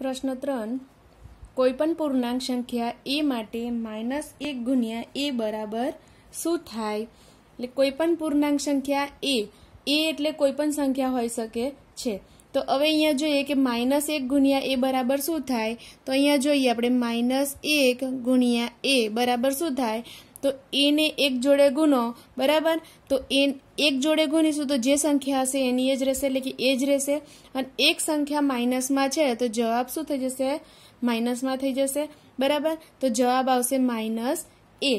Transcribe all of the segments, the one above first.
પ્રશ્ન ત્રણ કોઈપણ પૂર્ણાંક સંખ્યા એ માટે માઇનસ એક ગુણ્યા એ બરાબર શું થાય એટલે કોઈપણ પૂર્ણાંક સંખ્યા એ એ એટલે કોઈપણ સંખ્યા હોઈ શકે છે તો હવે અહીંયા જોઈએ કે માઇનસ એક ગુણ્યા એ બરાબર શું થાય તો અહીંયા જોઈએ આપણે માઇનસ એક ગુણ્યા એ બરાબર શું થાય તો એને એક જોડે ગુનો બરાબર તો એ એક જોડે ગુણીશું તો જે સંખ્યા હશે એની એ જ રહેશે એટલે કે એ જ રહેશે અને એક સંખ્યા માઇનસમાં છે તો જવાબ શું થઈ જશે માઇનસમાં થઈ જશે બરાબર તો જવાબ આવશે માઇનસ એ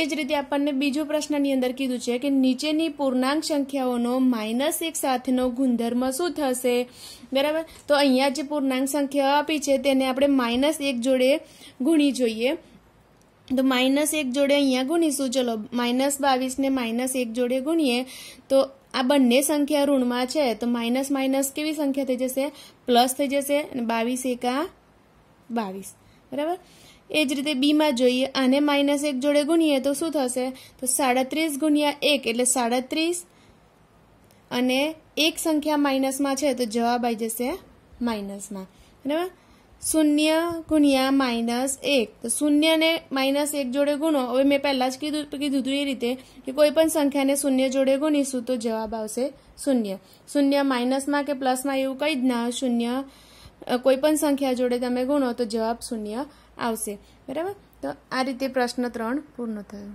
એ જ રીતે આપણને બીજો પ્રશ્નની અંદર કીધું છે કે નીચેની પૂર્ણાંક સંખ્યાઓનો માઇનસ એક સાથેનો ગુણધર્મ શું થશે બરાબર તો અહીંયા જે પૂર્ણાંક સંખ્યાઓ આપી છે તેને આપણે માઇનસ એક જોડે ગુણી જોઈએ તો માઇનસ એક જોડે અહીંયા ગુણીશું ચલો માઇનસ બાવીસને માઇનસ એક જોડે ગુણીએ તો આ બંને સંખ્યા ઋણમાં છે તો માઇનસ માઇનસ કેવી સંખ્યા થઈ જશે પ્લસ થઈ જશે અને બાવીસ એકા બાવીસ બરાબર એ જ રીતે બીમાં જોઈએ આને માઇનસ એક જોડે ગુણીએ તો શું થશે તો સાડત્રીસ ગુણ્યા એક એટલે સાડત્રીસ અને એક સંખ્યા માઇનસમાં છે તો જવાબ આવી જશે માઇનસમાં બરાબર શૂન્ય ગુણ્યા માઇનસ એક તો શૂન્યને માઇનસ એક જોડે ગુણો હવે મેં પહેલાં જ કીધું કીધું હતું એ રીતે કે કોઈ પણ સંખ્યાને શૂન્ય જોડે ગુણીશું તો જવાબ આવશે શૂન્ય શૂન્ય માઇનસમાં કે પ્લસમાં એવું કંઈ જ ના શૂન્ય કોઈ પણ સંખ્યા જોડે તમે ગુણો તો જવાબ શૂન્ય આવશે બરાબર તો આ રીતે પ્રશ્ન ત્રણ પૂર્ણ થયો